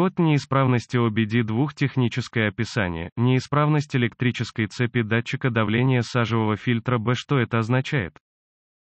Код неисправности OBD2 техническое описание, неисправность электрической цепи датчика давления сажевого фильтра B. Что это означает?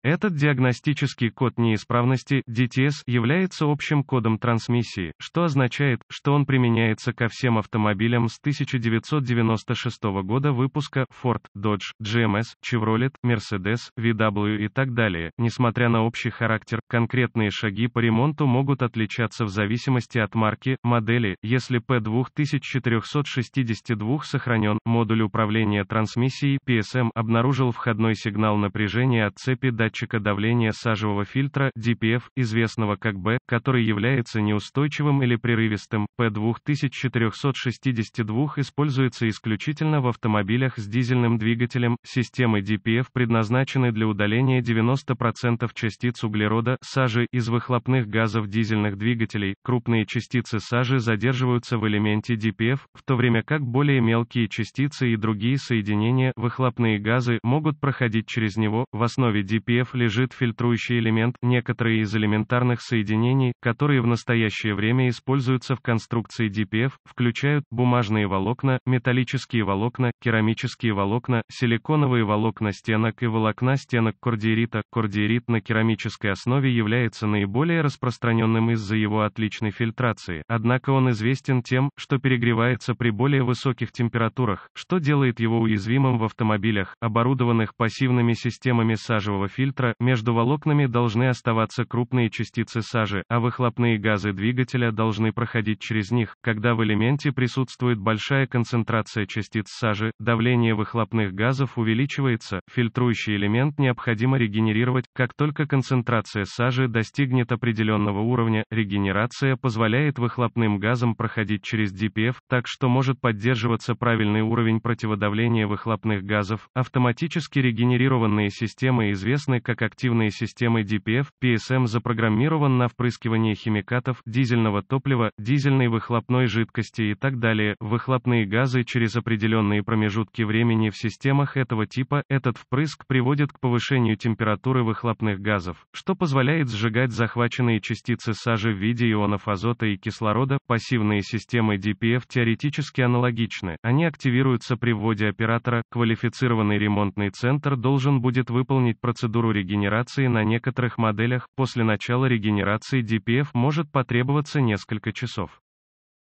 Этот диагностический код неисправности DTS является общим кодом трансмиссии, что означает, что он применяется ко всем автомобилям с 1996 года выпуска Ford, Dodge, GMS, Chevrolet, Mercedes, VW и так далее. Несмотря на общий характер, конкретные шаги по ремонту могут отличаться в зависимости от марки, модели. Если P2462 сохранен, модуль управления трансмиссией PSM обнаружил входной сигнал напряжения от цепи датчика датчика давления сажевого фильтра DPF, известного как B, который является неустойчивым или прерывистым. P2462 используется исключительно в автомобилях с дизельным двигателем. Системы DPF предназначены для удаления 90% частиц углерода сажи из выхлопных газов дизельных двигателей. Крупные частицы сажи задерживаются в элементе DPF, в то время как более мелкие частицы и другие соединения, выхлопные газы, могут проходить через него. В основе DPF ПДФ лежит фильтрующий элемент, некоторые из элементарных соединений, которые в настоящее время используются в конструкции DPF, включают бумажные волокна, металлические волокна, керамические волокна, силиконовые волокна стенок и волокна стенок кордиерита. Кордиерит на керамической основе является наиболее распространенным из-за его отличной фильтрации, однако он известен тем, что перегревается при более высоких температурах, что делает его уязвимым в автомобилях, оборудованных пассивными системами сажевого фильтра, ультра, между волокнами должны оставаться крупные частицы сажи, а выхлопные газы двигателя должны проходить через них. Когда в элементе присутствует большая концентрация частиц сажи, давление выхлопных газов увеличивается, фильтрующий элемент необходимо регенерировать. Как только концентрация сажи достигнет определенного уровня, регенерация позволяет выхлопным газам проходить через DPF, так что может поддерживаться правильный уровень противодавления выхлопных газов. Автоматически регенерированные системы известны как активные системы DPF, PSM запрограммирован на впрыскивание химикатов, дизельного топлива, дизельной выхлопной жидкости и так далее, выхлопные газы через определенные промежутки времени в системах этого типа, этот впрыск приводит к повышению температуры выхлопных газов, что позволяет сжигать захваченные частицы сажи в виде ионов азота и кислорода, пассивные системы DPF теоретически аналогичны, они активируются при вводе оператора, квалифицированный ремонтный центр должен будет выполнить процедуру процедуру регенерации на некоторых моделях, после начала регенерации DPF может потребоваться несколько часов.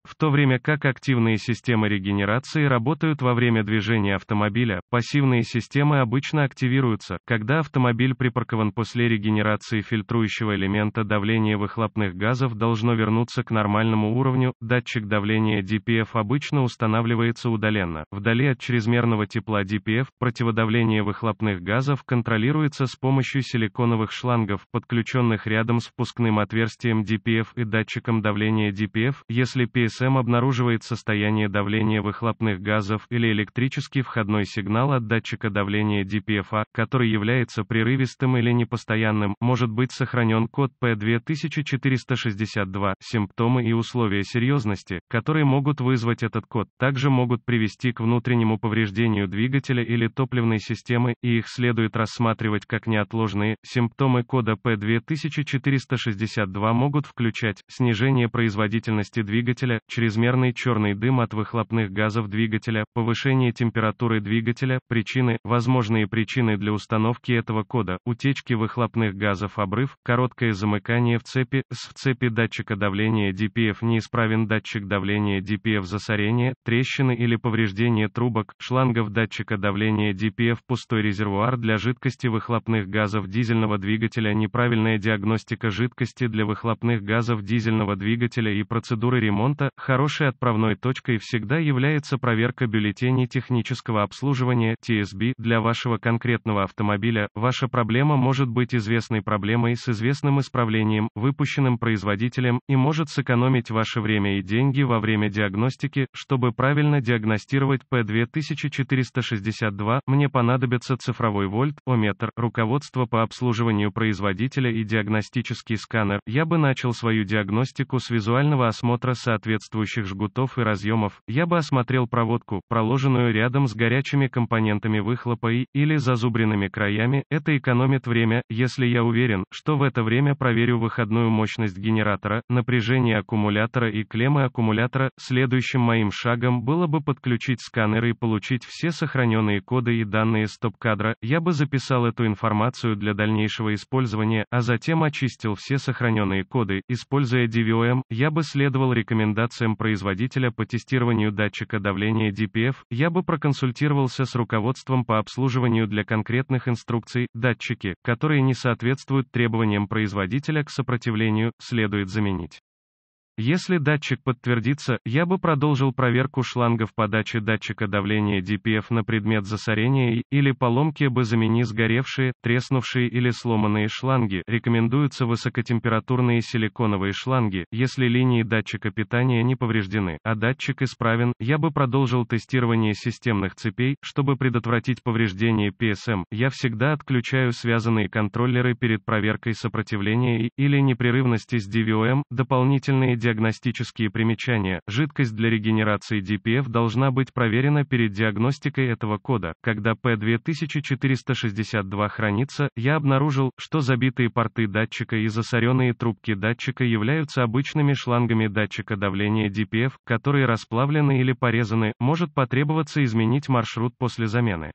В то время как активные системы регенерации работают во время движения автомобиля, пассивные системы обычно активируются, когда автомобиль припаркован после регенерации фильтрующего элемента давление выхлопных газов должно вернуться к нормальному уровню, датчик давления DPF обычно устанавливается удаленно. Вдали от чрезмерного тепла DPF противодавление выхлопных газов контролируется с помощью силиконовых шлангов, подключенных рядом с впускным отверстием DPF и датчиком давления DPF, если PS ГСМ обнаруживает состояние давления выхлопных газов или электрический входной сигнал от датчика давления DPFA, а, который является прерывистым или непостоянным, может быть сохранен код P2462, симптомы и условия серьезности, которые могут вызвать этот код, также могут привести к внутреннему повреждению двигателя или топливной системы, и их следует рассматривать как неотложные. Симптомы кода P2462 могут включать снижение производительности двигателя, чрезмерный черный дым от выхлопных газов двигателя, повышение температуры двигателя, причины, возможные причины для установки этого кода, утечки выхлопных газов обрыв, короткое замыкание в цепи, с в цепи датчика давления DPF неисправен датчик давления DPF засорение, трещины или повреждение трубок, шлангов датчика давления DPF пустой резервуар для жидкости выхлопных газов дизельного двигателя неправильная диагностика жидкости для выхлопных газов дизельного двигателя и процедуры ремонта, хорошей отправной точкой всегда является проверка бюллетеней технического обслуживания TSB для вашего конкретного автомобиля. Ваша проблема может быть известной проблемой с известным исправлением, выпущенным производителем, и может сэкономить ваше время и деньги во время диагностики. Чтобы правильно диагностировать P2462, мне понадобится цифровой вольт, ометр, руководство по обслуживанию производителя и диагностический сканер. Я бы начал свою диагностику с визуального осмотра соответствующего соответствующих жгутов и разъемов, я бы осмотрел проводку, проложенную рядом с горячими компонентами выхлопа и, или зазубренными краями, это экономит время, если я уверен, что в это время проверю выходную мощность генератора, напряжение аккумулятора и клеммы аккумулятора. Следующим моим шагом было бы подключить сканер и получить все сохраненные коды и данные стоп-кадра, я бы записал эту информацию для дальнейшего использования, а затем очистил все сохраненные коды, используя DVOM, я бы следовал рекомендациям рекомендациям производителя по тестированию датчика давления DPF, я бы проконсультировался с руководством по обслуживанию для конкретных инструкций, датчики, которые не соответствуют требованиям производителя к сопротивлению, следует заменить. Если датчик подтвердится, я бы продолжил проверку шлангов подачи датчика давления DPF на предмет засорения и, или поломки бы замени сгоревшие, треснувшие или сломанные шланги. Рекомендуются высокотемпературные силиконовые шланги, если линии датчика питания не повреждены, а датчик исправен. Я бы продолжил тестирование системных цепей, чтобы предотвратить повреждение PSM. Я всегда отключаю связанные контроллеры перед проверкой сопротивления и, или непрерывности с DVOM, дополнительные диагностики диагностические примечания. Жидкость для регенерации DPF должна быть проверена перед диагностикой этого кода. Когда P2462 хранится, я обнаружил, что забитые порты датчика и засоренные трубки датчика являются обычными шлангами датчика давления DPF, которые расплавлены или порезаны, может потребоваться изменить маршрут после замены.